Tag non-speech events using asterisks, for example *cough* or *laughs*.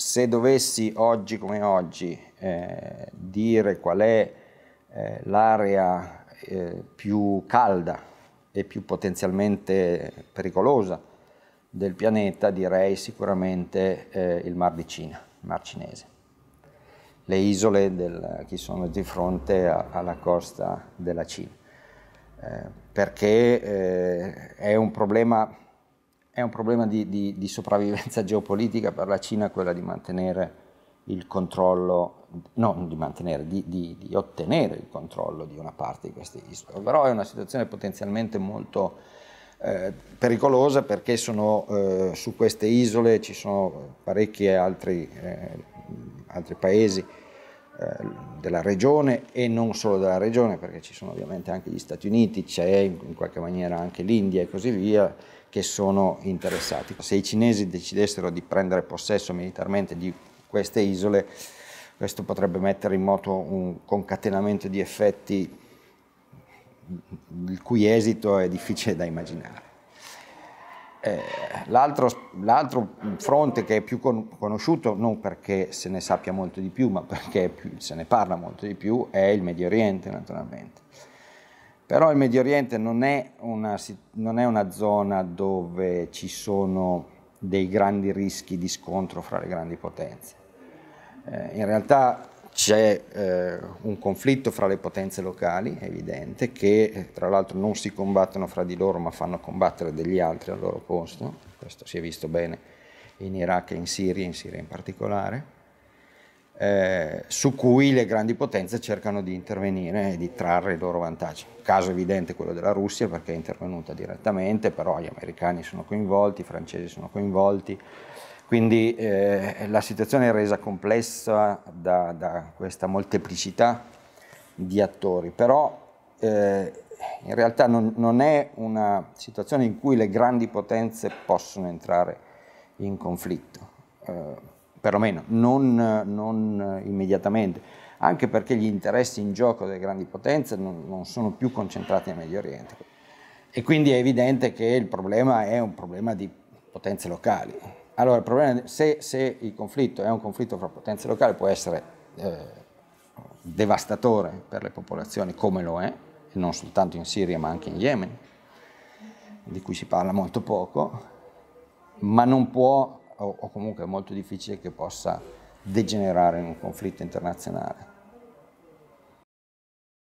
se dovessi oggi come oggi eh, dire qual è eh, l'area eh, più calda e più potenzialmente pericolosa del pianeta, direi sicuramente eh, il Mar di Cina, il Mar cinese. Le isole del, che sono di fronte a, alla costa della Cina, eh, perché eh, è un problema è un problema di, di, di, sopravvivenza *laughs* geopolitica per la Cina quella di mantenere il controllo, no, di mantenere, di, di ottenere il controllo di una parte di queste isole. Però è una situazione potenzialmente molto eh, pericolosa perché sono, eh, su queste isole ci sono parecchi altri, eh, altri paesi Ehm, della regione e non solo della regione, perché ci sono ovviamente anche gli Stati Uniti, c'è in qualche maniera anche l'India e così via, che sono interessati. Se i cinesi decidessero di prendere possesso militarmente di queste isole, questo potrebbe mettere in moto un concatenamento di effetti il cui esito è difficile da immaginare. Eh, l'altro, fronte che è più con, conosciuto, non perché se ne sappia molto di più, ma perché più, se ne parla molto di più, è il Medio Oriente naturalmente. Però il Medio Oriente non è una, non è una zona dove ci sono dei grandi rischi di scontro fra le grandi potenze. Eh, in realtà c'è eh, un conflitto fra le potenze locali, è evidente, che eh, tra l'altro non si combattono fra di loro ma fanno combattere degli altri al loro posto, questo si è visto bene in Iraq e in Siria, in Siria in particolare, eh, su cui le grandi potenze cercano di intervenire e di trarre i loro vantaggi. Caso evidente quello della Russia perché è intervenuta direttamente, però gli americani sono coinvolti, i francesi sono coinvolti, quindi eh, la situazione è resa complessa da, da questa molteplicità di attori, però eh, in realtà non, non, è una situazione in cui le grandi potenze possono entrare in conflitto, eh, perlomeno non, non, immediatamente, anche perché gli interessi in gioco delle grandi potenze non, non sono più concentrati nel Medio Oriente. E quindi è evidente che il problema è un problema di potenze locali, allora, il problema è se, se il conflitto è un conflitto fra potenze locali può essere eh, devastatore per le popolazioni come lo è, non soltanto in Siria ma anche in Yemen, di cui si parla molto poco, ma non può, o, o comunque è molto difficile che possa degenerare in un conflitto internazionale.